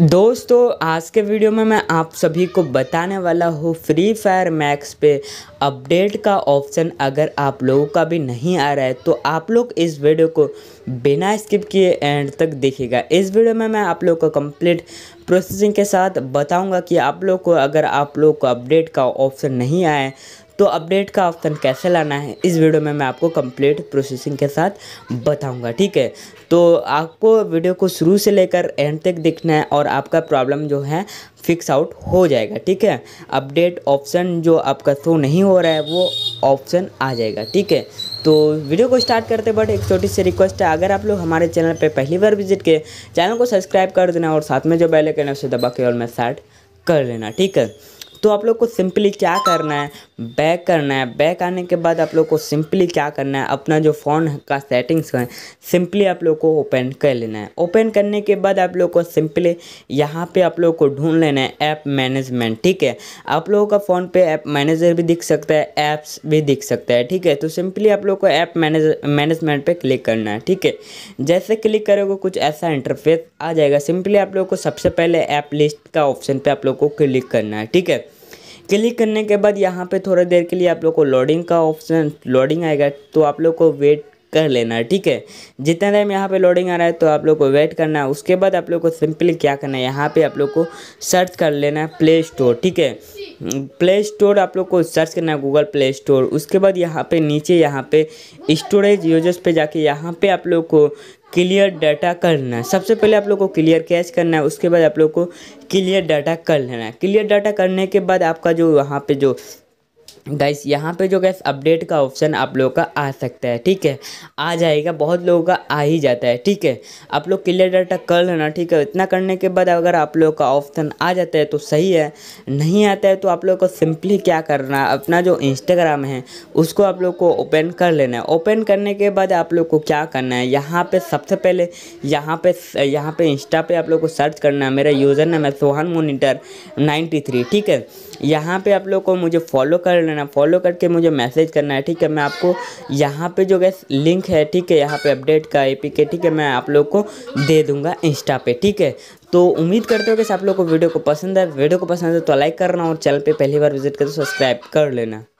दोस्तों आज के वीडियो में मैं आप सभी को बताने वाला हूँ फ्री फायर मैक्स पे अपडेट का ऑप्शन अगर आप लोगों का भी नहीं आ रहा है तो आप लोग इस वीडियो को बिना स्किप किए एंड तक देखिएगा इस वीडियो में मैं आप लोगों को कंप्लीट प्रोसेसिंग के साथ बताऊंगा कि आप लोग को अगर आप लोग को अपडेट का ऑप्शन नहीं आए तो अपडेट का ऑप्शन कैसे लाना है इस वीडियो में मैं आपको कंप्लीट प्रोसेसिंग के साथ बताऊंगा ठीक है तो आपको वीडियो को शुरू से लेकर एंड तक देखना है और आपका प्रॉब्लम जो है फिक्स आउट हो जाएगा ठीक है अपडेट ऑप्शन जो आपका शो नहीं हो रहा है वो ऑप्शन आ जाएगा ठीक है तो वीडियो को स्टार्ट करते बट एक छोटी सी रिक्वेस्ट है अगर आप लोग हमारे चैनल पर पहली बार विजिट किए चैनल को सब्सक्राइब कर देना और साथ में जो बेल है उसे दबा के और मैं स्टार्ट कर लेना ठीक है तो आप लोग को सिंपली क्या करना है बैक करना है बैक आने के बाद आप लोग को सिंपली क्या करना है अपना जो फ़ोन का सेटिंग्स है सिंपली आप लोग को ओपन कर लेना है ओपन करने के बाद आप लोग को सिंपली यहाँ पे आप लोग को ढूंढ लेना है ऐप मैनेजमेंट ठीक है आप लोगों का फ़ोन पे ऐप मैनेजर भी दिख सकता है ऐप्स भी दिख सकता है ठीक है तो सिंपली आप लोग को ऐप मैनेज मैनेजमेंट पर क्लिक करना है ठीक है जैसे क्लिक करोगे कुछ ऐसा इंटरफेस आ जाएगा सिंपली आप लोग को सबसे पहले ऐप लिस्ट का ऑप्शन पर आप लोग को क्लिक करना है ठीक है क्लिक करने के बाद यहाँ पे थोड़ा देर के लिए आप लोग को लोडिंग का ऑप्शन लोडिंग आएगा तो आप लोग को वेट कर लेना है ठीक है जितना टाइम यहाँ पे लोडिंग आ रहा है तो आप लोग को वेट करना है उसके बाद आप लोग को सिंपली क्या करना है यहाँ पे आप लोग को सर्च कर लेना है प्ले स्टोर ठीक है प्ले स्टोर आप लोग को सर्च करना है गूगल प्ले स्टोर उसके बाद यहाँ पे नीचे यहाँ पे स्टोरेज यूजर्स पे जाके यहाँ पे आप लोग को क्लियर डाटा करना है सबसे पहले आप लोग को क्लियर कैश करना है उसके बाद आप लोग को क्लियर डाटा कर लेना है क्लियर डाटा करने के बाद आपका जो वहाँ पे जो गाइस यहाँ पे जो गैस अपडेट का ऑप्शन आप लोगों का आ सकता है ठीक है आ जाएगा बहुत लोगों का आ ही जाता है ठीक है आप लोग क्लियर डाटा कर लेना ठीक है इतना करने के बाद अगर आप लोगों का ऑप्शन आ जाता है तो सही है नहीं आता है तो आप लोग को सिंपली क्या करना अपना जो इंस्टाग्राम है उसको आप लोग को ओपन कर लेना है ओपन करने के बाद आप लोग को क्या करना है यहाँ पर सबसे पहले यहाँ पर यहाँ पर इंस्टा पर आप लोग को सर्च करना है मेरा यूज़र नाम है सोहन मोनीटर नाइन्टी ठीक है यहाँ पर आप लोग को मुझे फॉलो कर लेना लेना फॉलो करके मुझे मैसेज करना है ठीक है मैं आपको यहाँ पे जो गैस लिंक है ठीक है यहाँ पे अपडेट का ए के ठीक है मैं आप लोग को दे दूँगा इंस्टा पे ठीक है तो उम्मीद करते हो कि आप लोग को वीडियो को पसंद है वीडियो को पसंद है तो लाइक करना और चैनल पर पहली बार विजिट कर सब्सक्राइब कर लेना